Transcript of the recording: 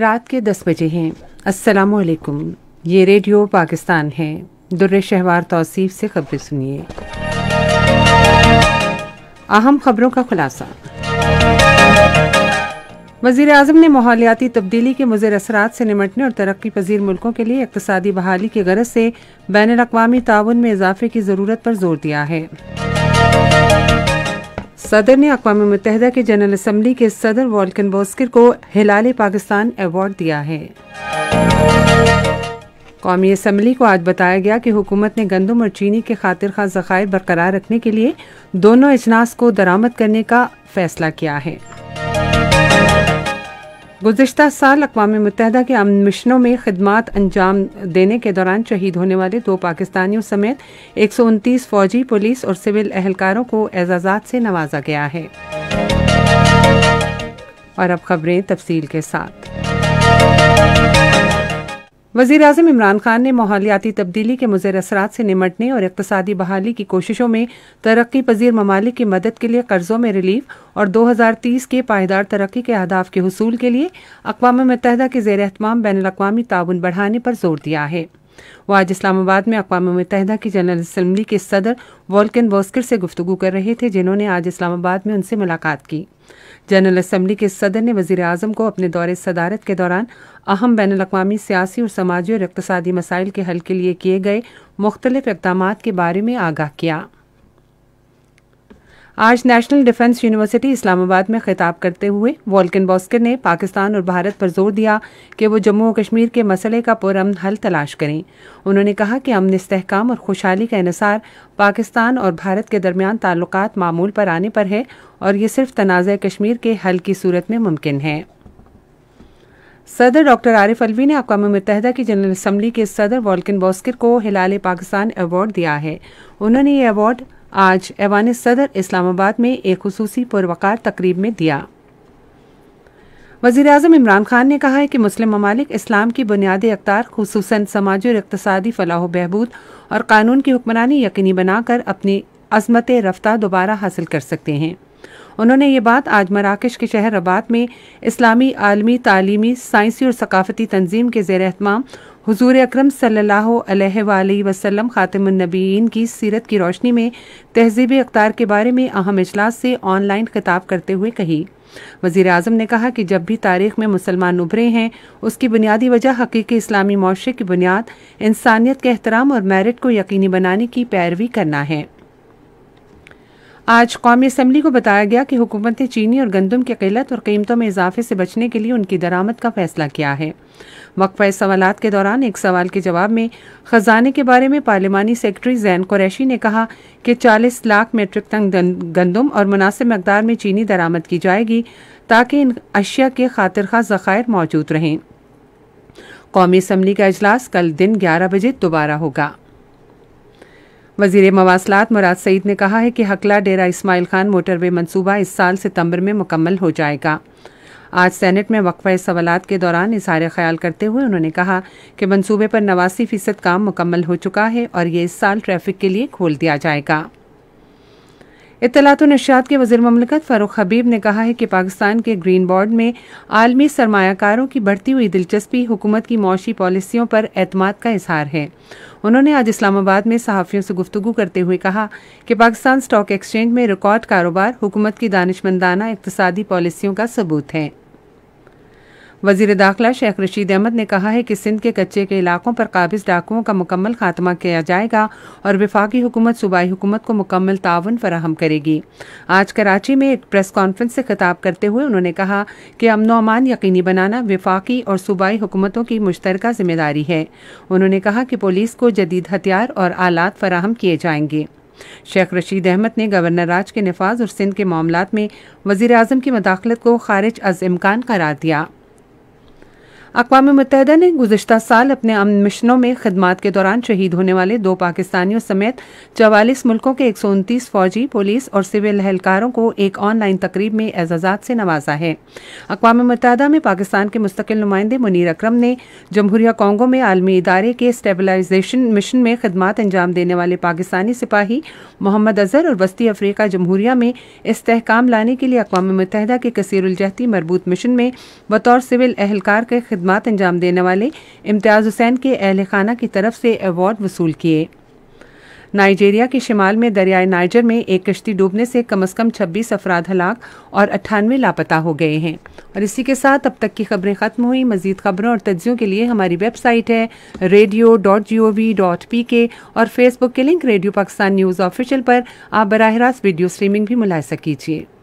रात के दस बजे हैं अस्सलाम वालेकुम ये रेडियो पाकिस्तान है दुर्र शहवार तौसीफ से खबरें सुनिए अहम खबरों का खुलासा वजीर अजम ने माहौलियाती तब्दीली के मुजर असरात से निमटने और तरक्की पजीर मुल्कों के लिए इकतसादी बहाली की गरज से बैन अवी ताउन में इजाफे की ज़रूरत पर जोर दिया है सदर ने अकवा मुतहदा के जनरल असम्बली के सदर वॉल्कन बोस्कर को हिलाल पाकिस्तान अवार्ड दिया है कौमी असम्बली को आज बताया गया कि हुकूमत ने गंदम और चीनी के खातिर खास जखायर बरकरार रखने के लिए दोनों अजनास को दरामद करने का फैसला किया है गुजशत साल अकवा मुतहदा के अमन मिशनों में खदमात अंजाम देने के दौरान शहीद होने वाले दो पाकिस्तानियों समेत एक सौ उनतीस फौजी पुलिस और सिविल एहलकारों को एजाजात से नवाजा गया है और अब खबरें तफसील के साथ वजीर अजम इमरान खान ने मालियाती तब्दीली के मुजर असर से निमटने और इकतदी बहाली की कोशिशों में तरक्की पजीर ममालिक की मदद के लिए कर्जों में रिलीफ और दो हज़ार तीस के पायदार तरक्की के अहदाफ के हसूल के लिए अकवा मुतहदा के जेर अहतमाम बैन अवी ताउन बढ़ाने पर जोर दिया है वो आज इस्लामाबाद में अकवा मुतहदा की जनरल असम्बली के सदर वॉल्कन बॉस्कर से गुफ्तु कर रहे थे जिन्होंने आज इस्लामाबाद में उनसे मुलाकात की जनरल असम्बली के सदर ने वजीर अजम को अपने दौरे सदारत के दौरान अहम बैन अवी सियासी और समाजी और इकतदी मसाइल के हल के लिए किए गए मुख्तलिफ इकदाम के बारे में आगाह किया आज नेशनल डिफेंस यूनिवर्सिटी इस्लामाबाद में खिताब करते हुए वॉल्किन बॉस्कर ने पाकिस्तान और भारत पर जोर दिया कि वो जम्मू और कश्मीर के मसले का पुरम हल तलाश करें उन्होंने कहा कि अमन इसकाम और खुशहाली का इसार पाकिस्तान और भारत के दरमियान ताल्लुक मामूल पर आने पर है और ये सिर्फ तनाज़ कश्मीर के हल की सूरत में मुमकिन है सदर डॉक्टर आरिफ अलवी ने अकवा मुतहदा की जनरल असम्बली के सदर वॉल्किन बॉस्कर को हिलाल पाकिस्तान अवार्ड दिया है उन्होंने ये अवार्ड आज ऐवान सदर इस्लामाबाद में एक खसूसी पुरवकार तकरीब में दिया वजीर अजम इमरान खान ने कहा है कि मुस्लिम ममालिक इस्लाम की बुनियादी अख्तार खसूस समाजी और इकतसादी फलाह बहबूद और कानून की हुक्मरानी यकीनी बनाकर अपनी अजमत रफ्तार दोबारा हासिल कर सकते हैं उन्होंने ये बात आज मराकश के शहर रबात में इस्लामी आलमी तालीमी साइंसी और सकाफती तंजीम के जेर अहतमाम हजूर अक्रम सल्ला वसलम ख़ातमनबीन की सीरत की रोशनी में तहजीब अख्तार के बारे में अहम अजलास से ऑनलाइन खिताब करते हुए कही वजीर अजम ने कहा कि जब भी तारीख में मुसलमान उभरे हैं उसकी बुनियादी वजह हकीकी इस्लामी मुआरे की बुनियाद इंसानियत के अहतराम और मेरिट को यकीनी बनाने की पैरवी करना है आज कौमी असम्बली को बताया गया कि हुकूमत ने चीनी और गंदम की किल्लत और कीमतों में इजाफे से बचने के लिए उनकी दरामद का फैसला किया है वक्फ़ सवाल के दौरान एक सवाल के जवाब में ख़जाने के बारे में पार्लियामानी सेक्रेटरी जैन कुरैशी ने कहा कि 40 लाख मेट्रिक टन गंदम और मुनासिब मकदार में चीनी दरामद की जाएगी ताकि इन अशिया के खातिर खास ज़ख़ायर मौजूद रहें कौमी असम्बली का अजलास कल दिन ग्यारह बजे दोबारा होगा वजीर मवासलात मुराद सईद ने कहा है कि हकला डेरा इस्माइल खान मोटरवे मनसूबा इस साल सितंबर में मुकम्मल हो जाएगा आज सेनेट में वक्फ सवालत के दौरान इजहार ख्याल करते हुए उन्होंने कहा कि मनसूबे पर नवासी फीसद काम मुकम्मल हो चुका है और ये इस साल ट्रैफिक के लिए खोल दिया जाएगा इतलात नशात के वजी ममलकत फ़ारूक हबीब ने कहा है कि पाकिस्तान के ग्रीन बोर्ड में आलमी सरमाकारों की बढ़ती हुई दिलचस्पी हुकूमत की मौशी पॉलिसियों पर अतमाद का इजहार है उन्होंने आज इस्लामाबाद में सहाफ़ियों से गुफ्तू करते हुए कहा कि पाकिस्तान स्टॉक एक्सचेंज में रिकॉर्ड कारोबार हुकूमत की दानशमंदाना इकतदी पॉलिसियों का सबूत है वजीर दाखिला शेख रशीद अहमद ने कहा है कि सिंध के कच्चे के इलाकों पर काबिज डाकुओं का मुकम्मल खात्मा किया जाएगा और विफाकी हुकूमत सूबाई हुकूमत को मुकम्मल ताउन फराहम करेगी आज कराची में एक प्रेस कॉन्फ्रेंस से खिताब करते हुए उन्होंने कहा कि अमन अमान यकीनी बनाना विफाकी और सूबाई हुकूमतों की मुश्तर जिम्मेदारी है उन्होंने कहा कि पुलिस को जदीद हथियार और आलात फराहम किए जाएंगे शेख रशीद अहमद ने गवर्नर राज के नफाज और सिंध के मामला में वजीर अजम की मदाखलत को खारिज अज इम्कान करार दिया अकवा मुतहदा ने गुजशत साल अपने अमन मिशनों में खदमात के दौरान शहीद होने वाले दो पाकिस्तानियों समेत चवालीस मुल्कों के एक सौ उनतीस फौजी पुलिस और सिविल एहलकारों को एक ऑनलाइन तकरीब में एजाजात से नवाजा है अकवा मुतहदा में पाकिस्तान के मुस्तकिल नुमाइंदे मुनीर अक्रम ने जमहूरिया कांगो में आलमी इदारे के स्टेबलाइजेशन मिशन में खदमात अंजाम देने वाले पाकिस्तानी सिपाही मोहम्मद अजहर और वस्ती अफ्रीका जमहूरिया में इस्तेकाम लाने के लिए अकवा मुतहदा के कसरजहती मरबूत मिशन में बतौर सिविल एहलकार के खदमात अंजाम देने वाले इम्तियाज़ हुसैन के अहल खाना की तरफ से अवार्ड वसूल किए नाइजेरिया के शिमाल में दरियाए नाइजर में एक कश्ती डूबने से कम अज़ कम छब्बीस अफराद हलाक और अट्ठानवे लापता हो गए हैं और इसी के साथ अब तक की खबरें ख़त्म हुई मजीद खबरों और तज्जियों के लिए हमारी वेबसाइट है radio dot G O V dot P K और फेसबुक के link radio Pakistan news official पर आप बरह रास्त वीडियो स्ट्रीमिंग भी मुलायसा कीजिए